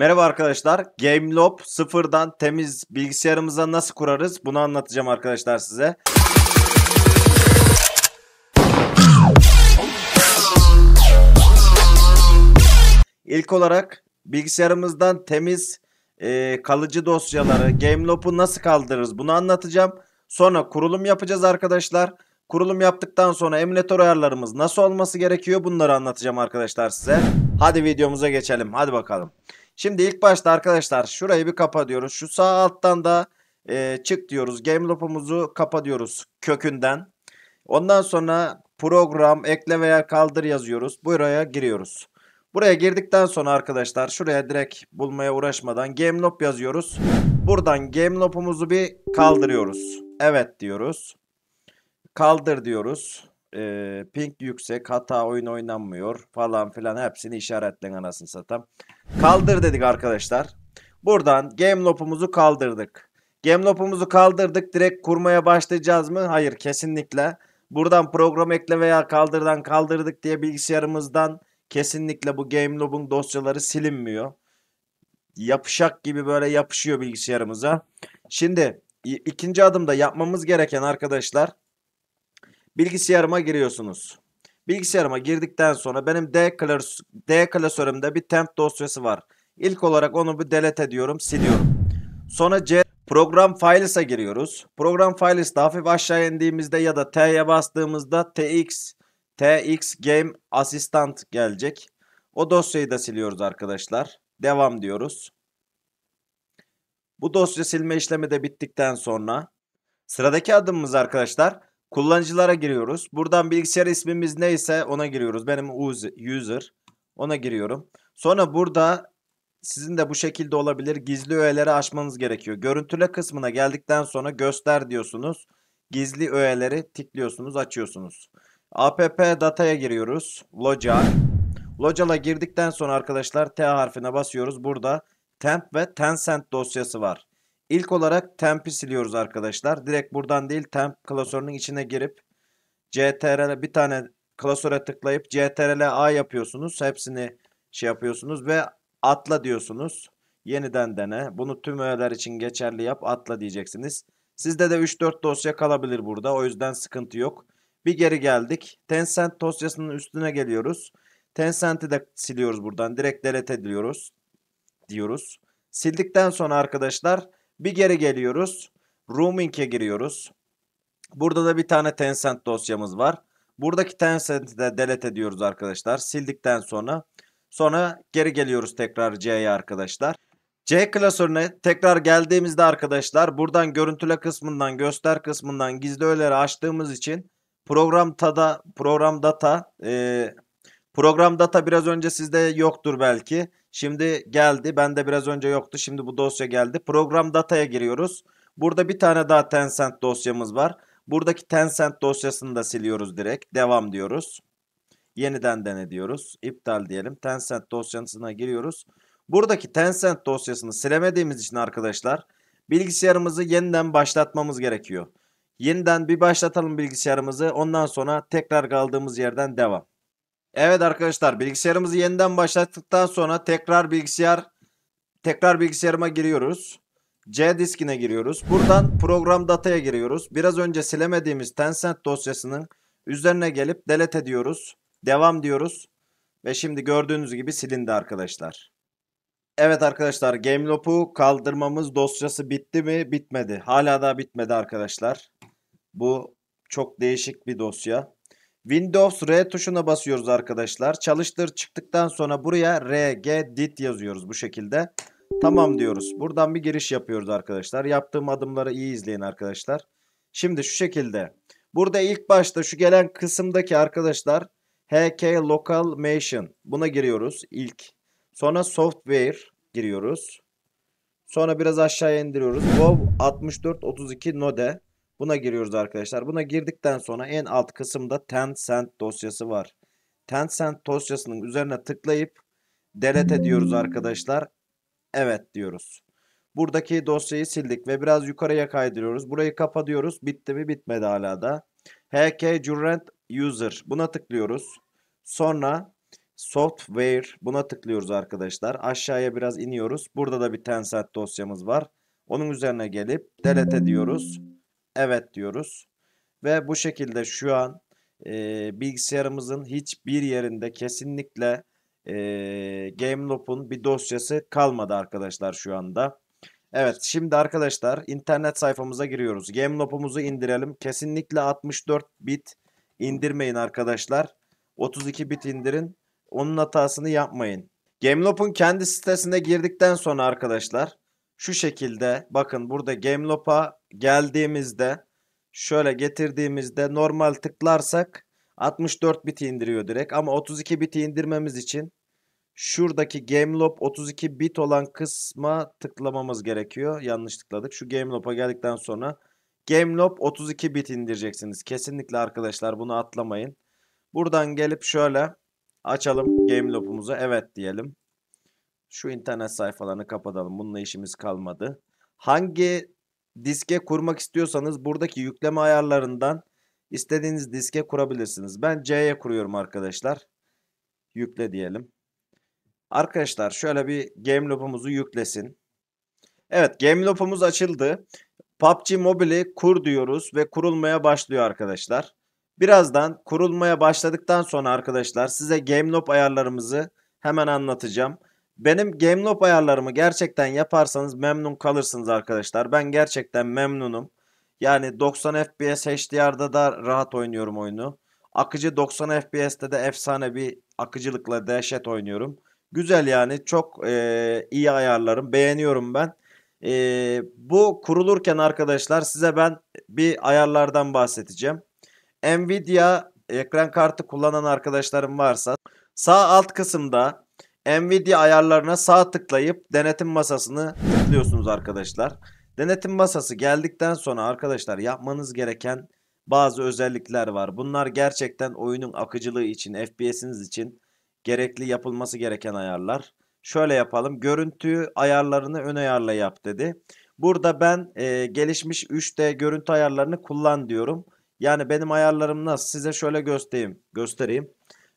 Merhaba arkadaşlar. GameLob sıfırdan temiz bilgisayarımıza nasıl kurarız bunu anlatacağım arkadaşlar size. İlk olarak bilgisayarımızdan temiz e, kalıcı dosyaları, GameLob'u nasıl kaldırırız bunu anlatacağım. Sonra kurulum yapacağız arkadaşlar. Kurulum yaptıktan sonra emulator ayarlarımız nasıl olması gerekiyor bunları anlatacağım arkadaşlar size. Hadi videomuza geçelim. Hadi bakalım. Şimdi ilk başta arkadaşlar şurayı bir kapa diyoruz. Şu sağ alttan da e, çık diyoruz. Game loop'umuzu kapa diyoruz kökünden. Ondan sonra program ekle veya kaldır yazıyoruz. Buraya giriyoruz. Buraya girdikten sonra arkadaşlar şuraya direkt bulmaya uğraşmadan game loop yazıyoruz. Buradan game loop'umuzu bir kaldırıyoruz. Evet diyoruz. Kaldır diyoruz e, ping yüksek, hata oyun oynanmıyor falan filan hepsini işaretlen anasını satam. Kaldır dedik arkadaşlar. Buradan game lopumuzu kaldırdık. Game lopumuzu kaldırdık. Direkt kurmaya başlayacağız mı? Hayır kesinlikle. Buradan program ekle veya kaldırdan kaldırdık diye bilgisayarımızdan kesinlikle bu game lop'un dosyaları silinmiyor. Yapışak gibi böyle yapışıyor bilgisayarımıza. Şimdi ikinci adımda yapmamız gereken arkadaşlar Bilgisayarıma giriyorsunuz. Bilgisayarıma girdikten sonra benim D, klasör, D klasörümde bir temp dosyası var. İlk olarak onu bir delete ediyorum, siliyorum. Sonra C program files'a giriyoruz. Program files'da hafif aşağı indiğimizde ya da T'ye bastığımızda TX TX Game Assistant gelecek. O dosyayı da siliyoruz arkadaşlar. Devam diyoruz. Bu dosya silme işlemi de bittikten sonra sıradaki adımımız arkadaşlar Kullanıcılara giriyoruz. Buradan bilgisayar ismimiz neyse ona giriyoruz. Benim user. Ona giriyorum. Sonra burada sizin de bu şekilde olabilir. Gizli öğeleri açmanız gerekiyor. Görüntüle kısmına geldikten sonra göster diyorsunuz. Gizli öğeleri tıklıyorsunuz, açıyorsunuz. App dataya giriyoruz. Local. Local'a girdikten sonra arkadaşlar T harfine basıyoruz. Burada temp ve Tencent dosyası var. İlk olarak temp'i siliyoruz arkadaşlar. Direkt buradan değil temp klasörünün içine girip CTRL bir tane klasöre tıklayıp CTRL A yapıyorsunuz. Hepsini şey yapıyorsunuz ve atla diyorsunuz. Yeniden dene. Bunu tüm öğeler için geçerli yap. Atla diyeceksiniz. Sizde de 3-4 dosya kalabilir burada. O yüzden sıkıntı yok. Bir geri geldik. Tencent dosyasının üstüne geliyoruz. Tencent'i de siliyoruz buradan. Direkt delete diyoruz. Diyoruz. Sildikten sonra arkadaşlar bir geri geliyoruz. Roaming'e giriyoruz. Burada da bir tane Tencent dosyamız var. Buradaki Tencent'i de delete ediyoruz arkadaşlar. Sildikten sonra. Sonra geri geliyoruz tekrar C'ye arkadaşlar. C klasörüne tekrar geldiğimizde arkadaşlar buradan görüntüle kısmından göster kısmından gizli öğeleri açtığımız için program tada program data e, program data biraz önce sizde yoktur belki. Şimdi geldi. Ben de biraz önce yoktu. Şimdi bu dosya geldi. Program dataya giriyoruz. Burada bir tane daha Tencent dosyamız var. Buradaki Tencent dosyasını da siliyoruz direkt. Devam diyoruz. Yeniden dene diyoruz. İptal diyelim. Tencent dosyasına giriyoruz. Buradaki Tencent dosyasını silemediğimiz için arkadaşlar bilgisayarımızı yeniden başlatmamız gerekiyor. Yeniden bir başlatalım bilgisayarımızı. Ondan sonra tekrar kaldığımız yerden devam. Evet arkadaşlar bilgisayarımızı yeniden başlattıktan sonra tekrar bilgisayar tekrar bilgisayarıma giriyoruz. C diskine giriyoruz. Buradan program dataya giriyoruz. Biraz önce silemediğimiz Tencent dosyasının üzerine gelip delete ediyoruz Devam diyoruz. Ve şimdi gördüğünüz gibi silindi arkadaşlar. Evet arkadaşlar Gamelop'u kaldırmamız dosyası bitti mi? Bitmedi. Hala da bitmedi arkadaşlar. Bu çok değişik bir dosya. Windows R tuşuna basıyoruz arkadaşlar. Çalıştır çıktıktan sonra buraya rgdit yazıyoruz bu şekilde. Tamam diyoruz. Buradan bir giriş yapıyoruz arkadaşlar. Yaptığım adımları iyi izleyin arkadaşlar. Şimdi şu şekilde. Burada ilk başta şu gelen kısımdaki arkadaşlar HK Local Mation buna giriyoruz ilk. Sonra Software giriyoruz. Sonra biraz aşağıya indiriyoruz. WoW 6432 Node. Buna giriyoruz arkadaşlar. Buna girdikten sonra en alt kısımda Tencent dosyası var. Tencent dosyasının üzerine tıklayıp delete diyoruz arkadaşlar. Evet diyoruz. Buradaki dosyayı sildik ve biraz yukarıya kaydırıyoruz. Burayı kapatıyoruz. Bitti mi? Bitmedi hala da. HK Current User. Buna tıklıyoruz. Sonra Software. Buna tıklıyoruz arkadaşlar. Aşağıya biraz iniyoruz. Burada da bir Tencent dosyamız var. Onun üzerine gelip delete diyoruz evet diyoruz. Ve bu şekilde şu an e, bilgisayarımızın hiçbir yerinde kesinlikle e, GameLoop'un bir dosyası kalmadı arkadaşlar şu anda. Evet şimdi arkadaşlar internet sayfamıza giriyoruz. GameLoop'umuzu indirelim. Kesinlikle 64 bit indirmeyin arkadaşlar. 32 bit indirin. Onun hatasını yapmayın. GameLoop'un kendi sitesine girdikten sonra arkadaşlar şu şekilde bakın burada GameLoop'a geldiğimizde şöyle getirdiğimizde normal tıklarsak 64 bit indiriyor direkt. Ama 32 bit indirmemiz için şuradaki GameLop 32 bit olan kısma tıklamamız gerekiyor. Yanlış tıkladık. Şu GameLop'a geldikten sonra GameLop 32 bit indireceksiniz. Kesinlikle arkadaşlar bunu atlamayın. Buradan gelip şöyle açalım GameLop'umuzu. Evet diyelim. Şu internet sayfalarını kapatalım. Bununla işimiz kalmadı. Hangi diske kurmak istiyorsanız buradaki yükleme ayarlarından istediğiniz diske kurabilirsiniz. Ben C'ye kuruyorum arkadaşlar. Yükle diyelim. Arkadaşlar şöyle bir game loop'umuzu yüklesin. Evet game loop'umuz açıldı. PUBG Mobile'i kur diyoruz ve kurulmaya başlıyor arkadaşlar. Birazdan kurulmaya başladıktan sonra arkadaşlar size game loop ayarlarımızı hemen anlatacağım. Benim GameLoop ayarlarımı gerçekten yaparsanız memnun kalırsınız arkadaşlar. Ben gerçekten memnunum. Yani 90 FPS HDR'da da rahat oynuyorum oyunu. Akıcı 90 FPS'te de efsane bir akıcılıkla dehşet oynuyorum. Güzel yani çok e, iyi ayarlarım. Beğeniyorum ben. E, bu kurulurken arkadaşlar size ben bir ayarlardan bahsedeceğim. Nvidia ekran kartı kullanan arkadaşlarım varsa sağ alt kısımda Nvidia ayarlarına sağ tıklayıp denetim masasını tıklıyorsunuz arkadaşlar. Denetim masası geldikten sonra arkadaşlar yapmanız gereken bazı özellikler var. Bunlar gerçekten oyunun akıcılığı için, FPS'iniz için gerekli yapılması gereken ayarlar. Şöyle yapalım. Görüntü ayarlarını ön ayarla yap dedi. Burada ben e, gelişmiş 3D görüntü ayarlarını kullan diyorum. Yani benim ayarlarım nasıl size şöyle göstereyim. göstereyim.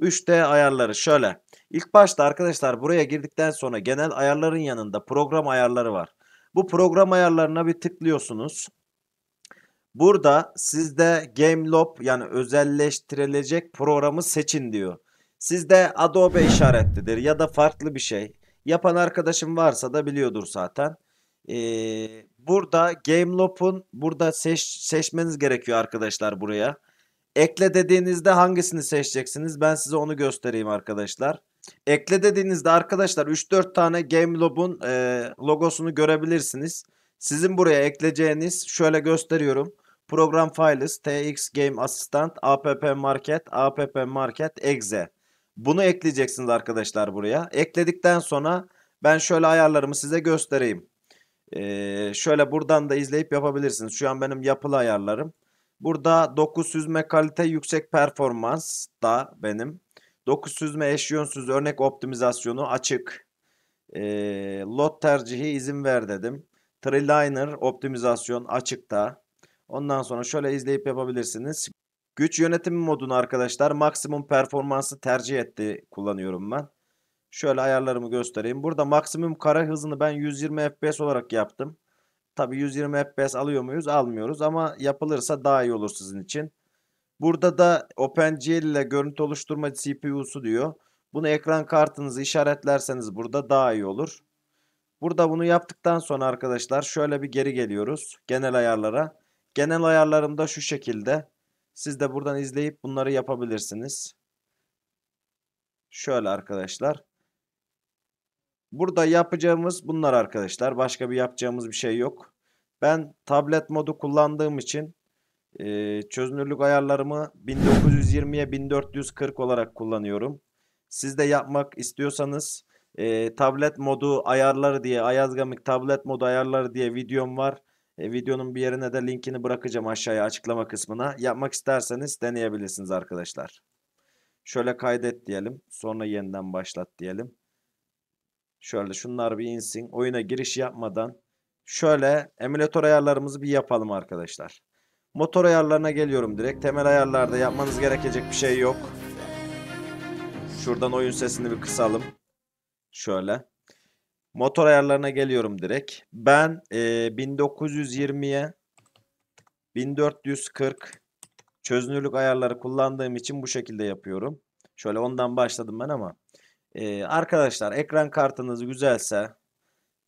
3D ayarları şöyle. İlk başta arkadaşlar buraya girdikten sonra genel ayarların yanında program ayarları var. Bu program ayarlarına bir tıklıyorsunuz. Burada sizde GameLob yani özelleştirilecek programı seçin diyor. Sizde Adobe işaretlidir ya da farklı bir şey. Yapan arkadaşım varsa da biliyordur zaten. Ee, burada GameLob'un burada seç, seçmeniz gerekiyor arkadaşlar buraya. Ekle dediğinizde hangisini seçeceksiniz? Ben size onu göstereyim arkadaşlar. Ekle dediğinizde arkadaşlar 3-4 tane Gamelob'un e, logosunu görebilirsiniz. Sizin buraya ekleyeceğiniz şöyle gösteriyorum. Program Files, TX Game Assistant, App Market, App Market, Exe. Bunu ekleyeceksiniz arkadaşlar buraya. Ekledikten sonra ben şöyle ayarlarımı size göstereyim. Ee, şöyle buradan da izleyip yapabilirsiniz. Şu an benim yapılı ayarlarım. Burada 9 süzme kalite yüksek performans da benim. 9 süzme eş yönsüz örnek optimizasyonu açık. E, lot tercihi izin ver dedim. Treliner optimizasyon açıkta. Ondan sonra şöyle izleyip yapabilirsiniz. Güç yönetimi modunu arkadaşlar maksimum performansı tercih etti kullanıyorum ben. Şöyle ayarlarımı göstereyim. Burada maksimum kara hızını ben 120 fps olarak yaptım. Tabi 120 FPS alıyor muyuz? Almıyoruz ama yapılırsa daha iyi olur sizin için. Burada da OpenGL ile görüntü oluşturma CPU'su diyor. Bunu ekran kartınızı işaretlerseniz burada daha iyi olur. Burada bunu yaptıktan sonra arkadaşlar şöyle bir geri geliyoruz genel ayarlara. Genel ayarlarımda şu şekilde. Siz de buradan izleyip bunları yapabilirsiniz. Şöyle arkadaşlar. Burada yapacağımız bunlar arkadaşlar. Başka bir yapacağımız bir şey yok. Ben tablet modu kullandığım için e, çözünürlük ayarlarımı 1920'ye 1440 olarak kullanıyorum. Siz de yapmak istiyorsanız e, tablet modu ayarları diye Ayazgamik tablet modu ayarları diye videom var. E, videonun bir yerine de linkini bırakacağım aşağıya açıklama kısmına. Yapmak isterseniz deneyebilirsiniz arkadaşlar. Şöyle kaydet diyelim. Sonra yeniden başlat diyelim. Şöyle şunlar bir insin. Oyuna giriş yapmadan şöyle emülatör ayarlarımızı bir yapalım arkadaşlar. Motor ayarlarına geliyorum direkt. Temel ayarlarda yapmanız gerekecek bir şey yok. Şuradan oyun sesini bir kısalım. Şöyle. Motor ayarlarına geliyorum direkt. Ben e, 1920'ye 1440 çözünürlük ayarları kullandığım için bu şekilde yapıyorum. Şöyle ondan başladım ben ama. Ee, arkadaşlar ekran kartınız güzelse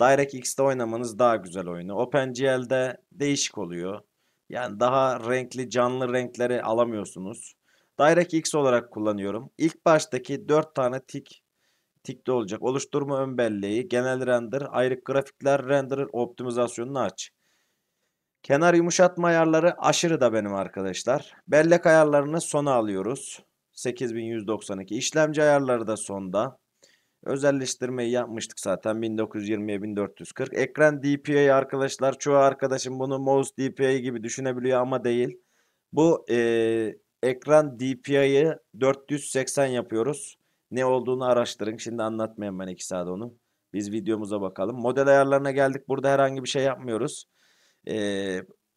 DirectX'te oynamanız daha güzel oyunu. OpenGL'de değişik oluyor. Yani daha renkli canlı renkleri alamıyorsunuz. DirectX olarak kullanıyorum. İlk baştaki 4 tane tik tikte olacak. Oluşturma ön belleği, genel render, ayrık grafikler, render optimizasyonunu aç. Kenar yumuşatma ayarları aşırı da benim arkadaşlar. Bellek ayarlarını sona alıyoruz. 8192 işlemci ayarları da sonda. Özelleştirmeyi yapmıştık zaten 1920'ye 1440. Ekran DPI arkadaşlar çoğu arkadaşım bunu mouse DPI gibi düşünebiliyor ama değil. Bu e, ekran DPI'yi 480 yapıyoruz. Ne olduğunu araştırın. Şimdi anlatmayayım ben 2 saat onu. Biz videomuza bakalım. Model ayarlarına geldik. Burada herhangi bir şey yapmıyoruz. E,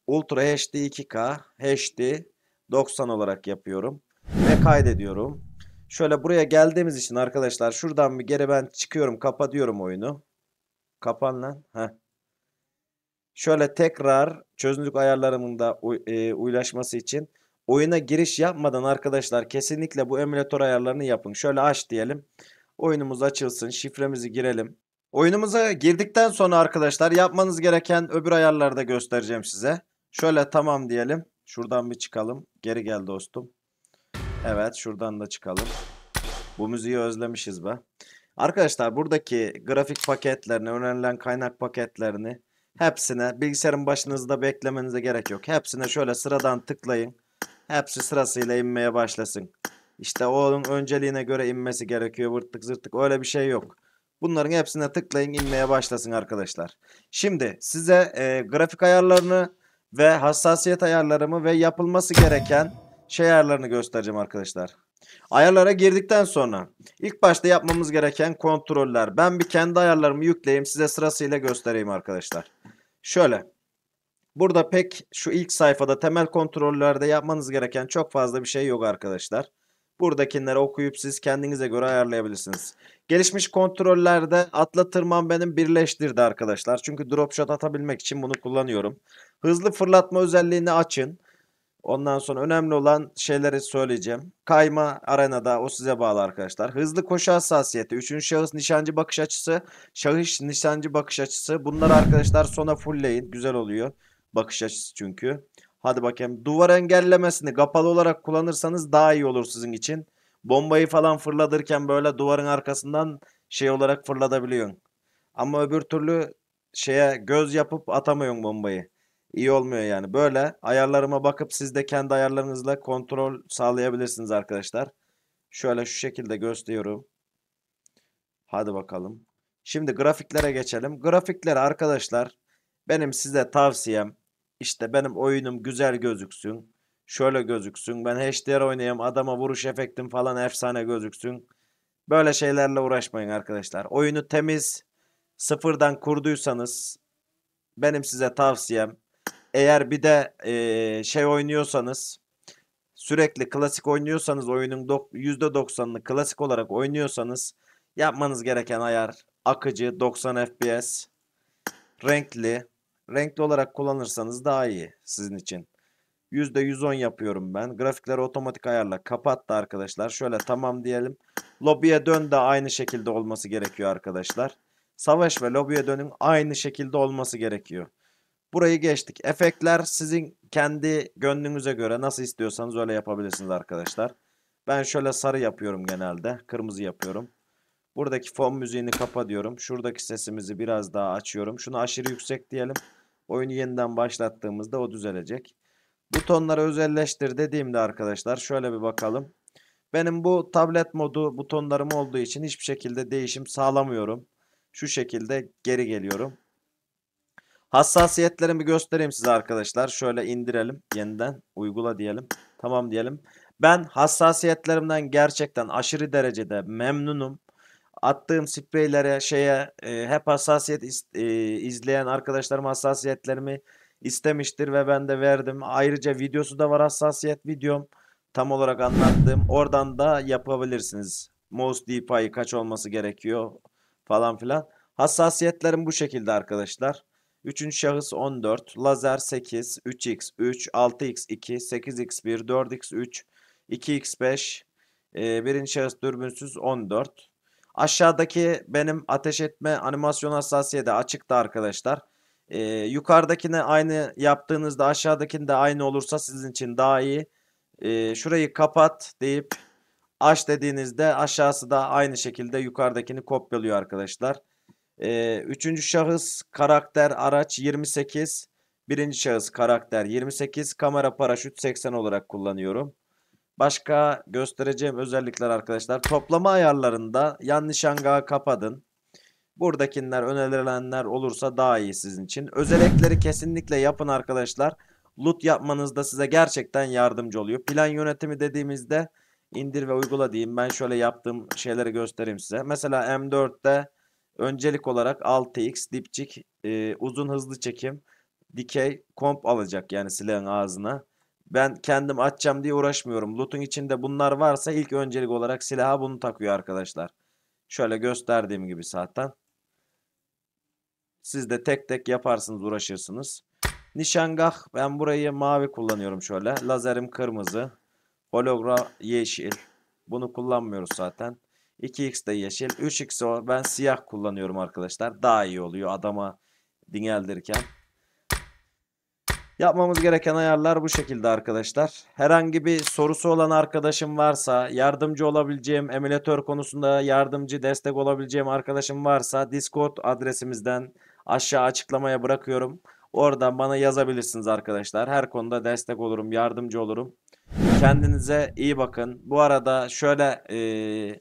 Ultra HD 2K HD 90 olarak yapıyorum ve kaydediyorum. Şöyle buraya geldiğimiz için arkadaşlar şuradan bir geri ben çıkıyorum kapatıyorum oyunu. Kapan lan. Heh. Şöyle tekrar çözünürlük ayarlarımın da uylaşması e, için oyuna giriş yapmadan arkadaşlar kesinlikle bu emülatör ayarlarını yapın. Şöyle aç diyelim. Oyunumuz açılsın. Şifremizi girelim. Oyunumuza girdikten sonra arkadaşlar yapmanız gereken öbür ayarları da göstereceğim size. Şöyle tamam diyelim. Şuradan bir çıkalım. Geri gel dostum. Evet şuradan da çıkalım. Bu müziği özlemişiz be. Arkadaşlar buradaki grafik paketlerini, önerilen kaynak paketlerini hepsine bilgisayarın başınızda beklemenize gerek yok. Hepsine şöyle sıradan tıklayın. Hepsi sırasıyla inmeye başlasın. İşte onun önceliğine göre inmesi gerekiyor. Vırttık zırttık öyle bir şey yok. Bunların hepsine tıklayın inmeye başlasın arkadaşlar. Şimdi size e, grafik ayarlarını ve hassasiyet ayarlarımı ve yapılması gereken şey ayarlarını göstereceğim arkadaşlar. Ayarlara girdikten sonra ilk başta yapmamız gereken kontroller. Ben bir kendi ayarlarımı yükleyeyim size sırasıyla göstereyim arkadaşlar. Şöyle. Burada pek şu ilk sayfada temel kontrollerde yapmanız gereken çok fazla bir şey yok arkadaşlar. Buradakileri okuyup siz kendinize göre ayarlayabilirsiniz. Gelişmiş kontrollerde atla tırman benim birleştirdi arkadaşlar. Çünkü drop shot atabilmek için bunu kullanıyorum. Hızlı fırlatma özelliğini açın. Ondan sonra önemli olan şeyleri söyleyeceğim. Kayma arenada o size bağlı arkadaşlar. Hızlı koşu hassasiyeti, üçüncü şahıs nişancı bakış açısı, şahıs nişancı bakış açısı. Bunlar arkadaşlar sona fullleyin. Güzel oluyor bakış açısı çünkü. Hadi bakayım. Duvar engellemesini kapalı olarak kullanırsanız daha iyi olur sizin için. Bombayı falan fırladırken böyle duvarın arkasından şey olarak fırlatabiliyorsun. Ama öbür türlü şeye göz yapıp atamıyorsun bombayı iyi olmuyor yani. Böyle ayarlarıma bakıp siz de kendi ayarlarınızla kontrol sağlayabilirsiniz arkadaşlar. Şöyle şu şekilde gösteriyorum. Hadi bakalım. Şimdi grafiklere geçelim. Grafikler arkadaşlar benim size tavsiyem işte benim oyunum güzel gözüksün. Şöyle gözüksün. Ben HDR oynayayım. Adama vuruş efektim falan efsane gözüksün. Böyle şeylerle uğraşmayın arkadaşlar. Oyunu temiz sıfırdan kurduysanız benim size tavsiyem eğer bir de e, şey oynuyorsanız sürekli klasik oynuyorsanız oyunun %90'ını klasik olarak oynuyorsanız yapmanız gereken ayar akıcı 90 FPS renkli renkli olarak kullanırsanız daha iyi sizin için. %110 yapıyorum ben. Grafikleri otomatik ayarla kapattı arkadaşlar. Şöyle tamam diyelim. Lobiye dön de aynı şekilde olması gerekiyor arkadaşlar. Savaş ve lobiye dönün aynı şekilde olması gerekiyor. Burayı geçtik. Efektler sizin kendi gönlünüze göre nasıl istiyorsanız öyle yapabilirsiniz arkadaşlar. Ben şöyle sarı yapıyorum genelde. Kırmızı yapıyorum. Buradaki fon müziğini kapa diyorum. Şuradaki sesimizi biraz daha açıyorum. Şunu aşırı yüksek diyelim. Oyunu yeniden başlattığımızda o düzelecek. Butonları özelleştir dediğimde arkadaşlar şöyle bir bakalım. Benim bu tablet modu butonlarım olduğu için hiçbir şekilde değişim sağlamıyorum. Şu şekilde geri geliyorum. Hassasiyetlerimi göstereyim size arkadaşlar. Şöyle indirelim. Yeniden uygula diyelim. Tamam diyelim. Ben hassasiyetlerimden gerçekten aşırı derecede memnunum. Attığım spreylere şeye e, hep hassasiyet iz, e, izleyen arkadaşlarım hassasiyetlerimi istemiştir ve ben de verdim. Ayrıca videosu da var hassasiyet videom. Tam olarak anlattığım. Oradan da yapabilirsiniz. Mouse DPI kaç olması gerekiyor falan filan. Hassasiyetlerim bu şekilde arkadaşlar. Üçüncü şahıs 14, lazer 8, 3x 3, 6x2, 8x1, 4x3, 2x5, birinci şahıs dürbünsüz 14. Aşağıdaki benim ateş etme animasyon hassasiyeti açıkta arkadaşlar. E, yukarıdakini aynı yaptığınızda aşağıdakini de aynı olursa sizin için daha iyi. E, şurayı kapat deyip aç dediğinizde aşağısı da aynı şekilde yukarıdakini kopyalıyor arkadaşlar. E, üçüncü şahıs karakter araç 28. Birinci şahıs karakter 28. Kamera paraşüt 80 olarak kullanıyorum. Başka göstereceğim özellikler arkadaşlar. Toplama ayarlarında yan nişangağı kapadın. Buradakiler önerilenler olursa daha iyi sizin için. Özellikleri kesinlikle yapın arkadaşlar. Loot yapmanızda size gerçekten yardımcı oluyor. Plan yönetimi dediğimizde indir ve uygula diyeyim. Ben şöyle yaptığım şeyleri göstereyim size. Mesela M4'te Öncelik olarak 6x dipçik e, uzun hızlı çekim dikey komp alacak yani silahın ağzına. Ben kendim açacağım diye uğraşmıyorum. Loot'un içinde bunlar varsa ilk öncelik olarak silaha bunu takıyor arkadaşlar. Şöyle gösterdiğim gibi zaten. Siz de tek tek yaparsınız uğraşırsınız. Nişangah ben burayı mavi kullanıyorum şöyle. Lazerim kırmızı. Hologra yeşil. Bunu kullanmıyoruz zaten. 2x de yeşil. 3x o. Ben siyah kullanıyorum arkadaşlar. Daha iyi oluyor adama dineldirken. Yapmamız gereken ayarlar bu şekilde arkadaşlar. Herhangi bir sorusu olan arkadaşım varsa, yardımcı olabileceğim, emülatör konusunda yardımcı, destek olabileceğim arkadaşım varsa Discord adresimizden aşağı açıklamaya bırakıyorum. Oradan bana yazabilirsiniz arkadaşlar. Her konuda destek olurum, yardımcı olurum. Kendinize iyi bakın. Bu arada şöyle... Ee,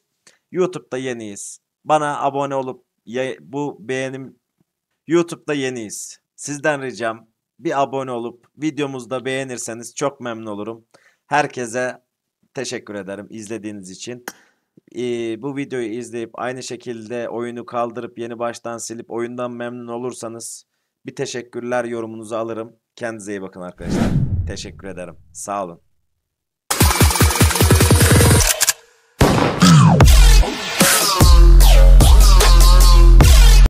YouTube'da yeniyiz. Bana abone olup bu beğenim YouTube'da yeniyiz. Sizden ricam bir abone olup videomuzda beğenirseniz çok memnun olurum. Herkese teşekkür ederim izlediğiniz için. Ee, bu videoyu izleyip aynı şekilde oyunu kaldırıp yeni baştan silip oyundan memnun olursanız bir teşekkürler yorumunuzu alırım. Kendinize iyi bakın arkadaşlar. Teşekkür ederim. Sağ olun.